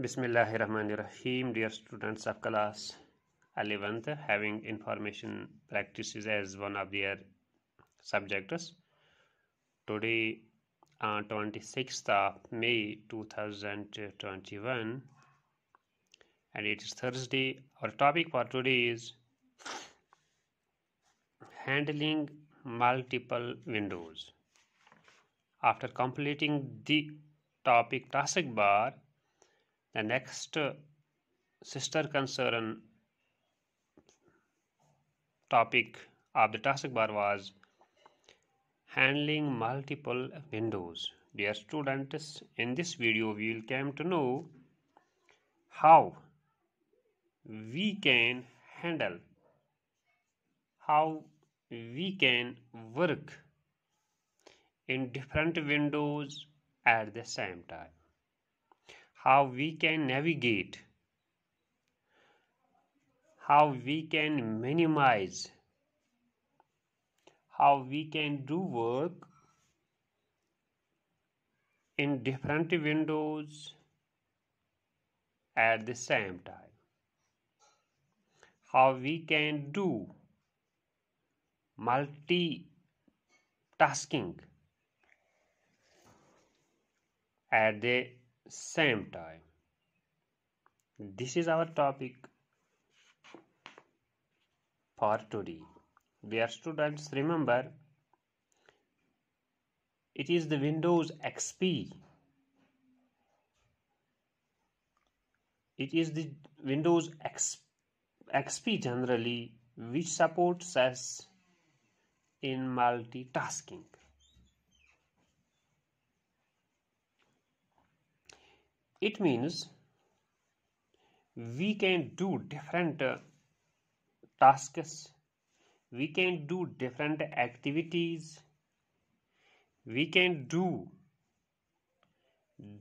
Bismillahirrahmanirrahim. Dear students of class 11th, having information practices as one of their subjects. Today, on uh, 26th of May 2021, and it is Thursday. Our topic for today is handling multiple windows. After completing the topic taskbar, the next uh, sister concern topic of the taskbar was handling multiple windows dear students in this video we will come to know how we can handle how we can work in different windows at the same time how we can navigate how we can minimize how we can do work in different windows at the same time how we can do multitasking at the same time this is our topic for today where students remember it is the windows xp it is the windows xp generally which supports us in multitasking it means we can do different uh, tasks we can do different activities we can do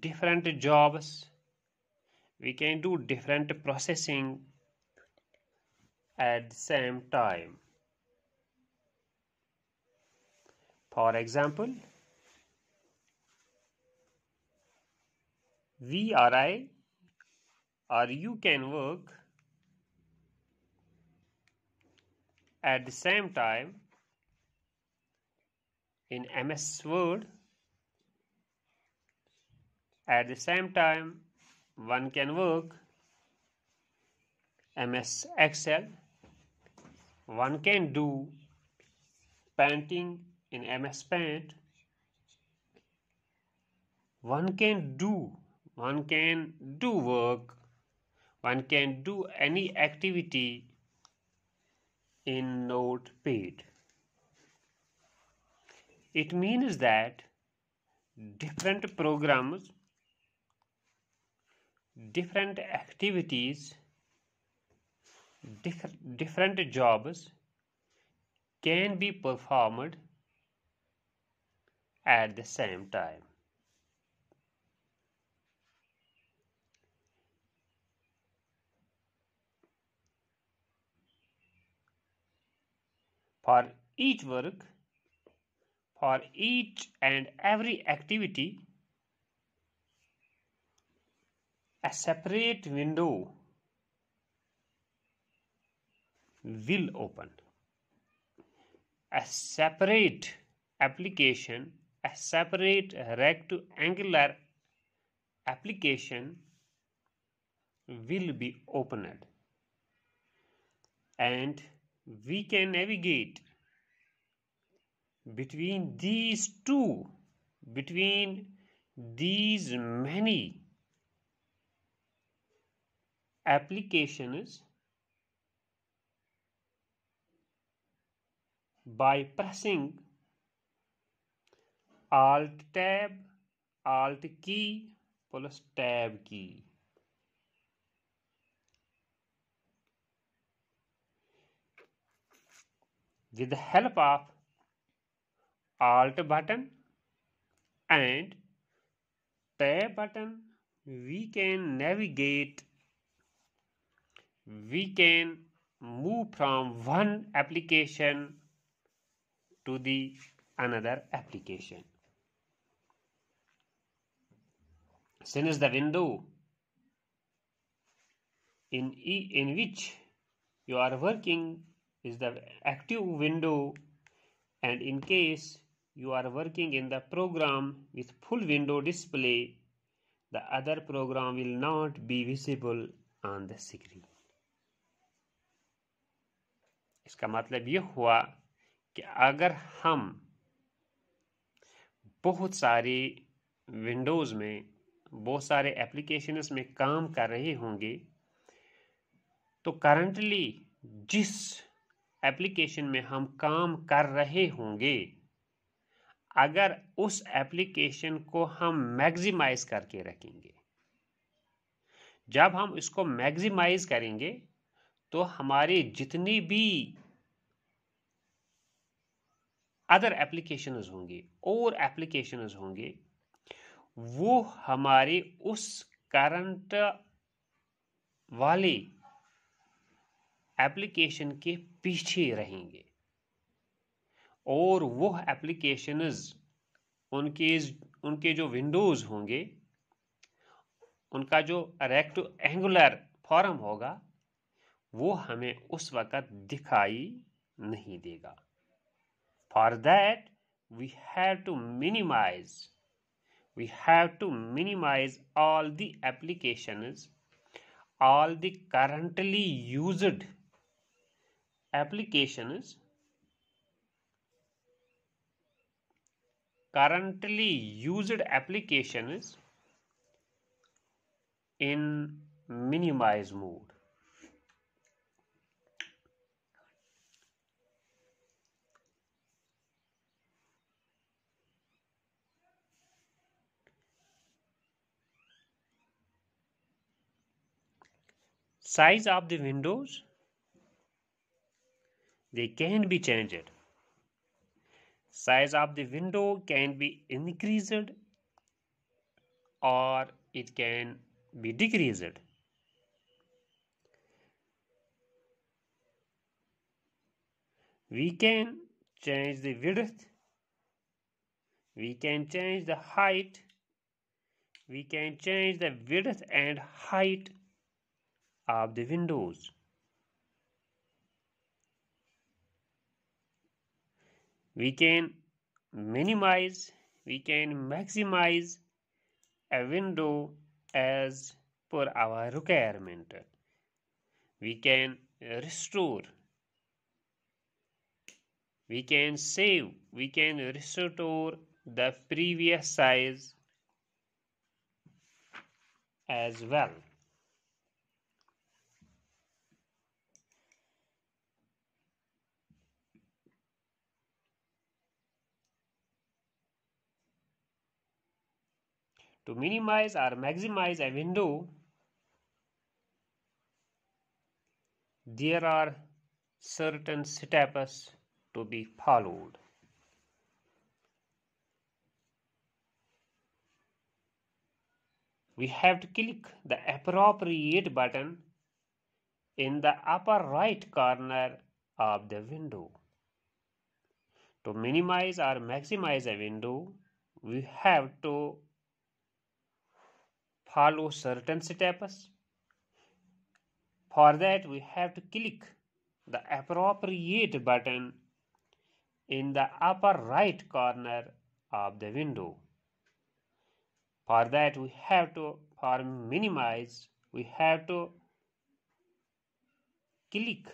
different jobs we can do different processing at the same time for example VRI or you can work at the same time in MS Word at the same time one can work MS Excel one can do painting in MS Paint one can do one can do work one can do any activity in notepad it means that different programs different activities diff different jobs can be performed at the same time For each work, for each and every activity, a separate window will open. A separate application, a separate rectangular application will be opened and we can navigate between these two, between these many applications by pressing Alt Tab, Alt key plus Tab key. with the help of alt button and tab button we can navigate we can move from one application to the another application since the window in e in which you are working is the active window and in case you are working in the program with full window display the other program will not be visible on the screen इसका मतलब ये हुआ कि अगर हम बहुत सारे Windows में बहुत सारे एप्लीकेशंस में काम कर रहे होंगे तो करंटली जिस एप्लीकेशन में हम काम कर रहे होंगे अगर उस एप्लीकेशन को हम मैक्सिमाइज करके रखेंगे जब हम इसको मैक्सिमाइज करेंगे तो हमारी जितनी भी अदर एप्लीकेशन होंगे और एप्लीकेशन होंगे वो हमारे उस करंट वाले एप्लीकेशन के पीछे रहेंगे और वह एप्लीकेशनज उनके उनके जो विंडोज़ होंगे उनका जो रेक्ट एंगुलर फॉर्म होगा वो हमें उस वक़्त दिखाई नहीं देगा for that we have to minimize we have to minimize all the application all the currently used Application is currently used Application is in minimize mode size of the windows they can be changed. Size of the window can be increased or it can be decreased. We can change the width. We can change the height. We can change the width and height of the windows. we can minimize, we can maximize a window as per our requirement. We can restore, we can save, we can restore the previous size as well. To minimize or maximize a window, there are certain steps to be followed. We have to click the appropriate button in the upper right corner of the window. To minimize or maximize a window, we have to follow certain steps. For that, we have to click the appropriate button in the upper right corner of the window. For that, we have to, for minimize, we have to click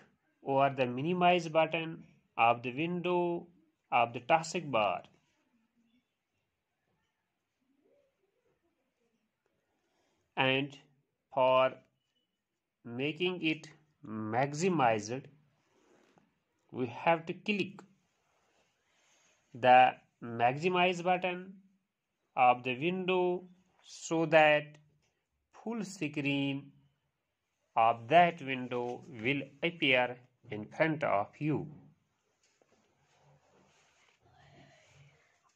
over the minimize button of the window of the taskbar and for making it maximized we have to click the maximize button of the window so that full screen of that window will appear in front of you.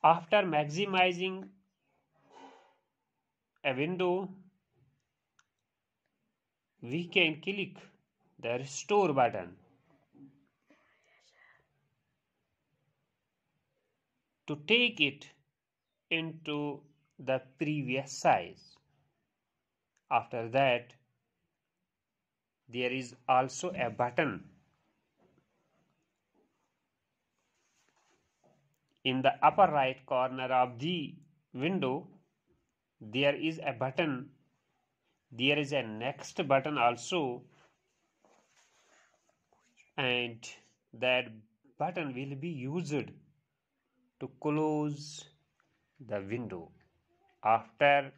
After maximizing a window, we can click the restore button to take it into the previous size. After that, there is also a button in the upper right corner of the window there is a button there is a next button also and that button will be used to close the window after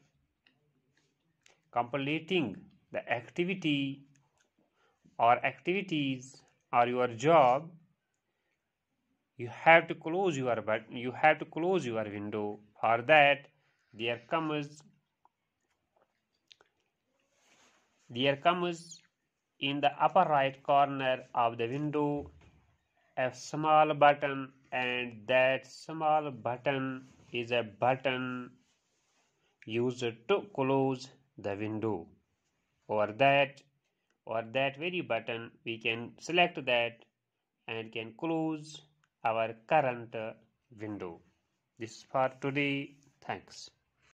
completing the activity or activities or your job you have to close your button. you have to close your window for that there comes There comes in the upper right corner of the window a small button and that small button is a button used to close the window or that or that very button we can select that and can close our current window this is for today thanks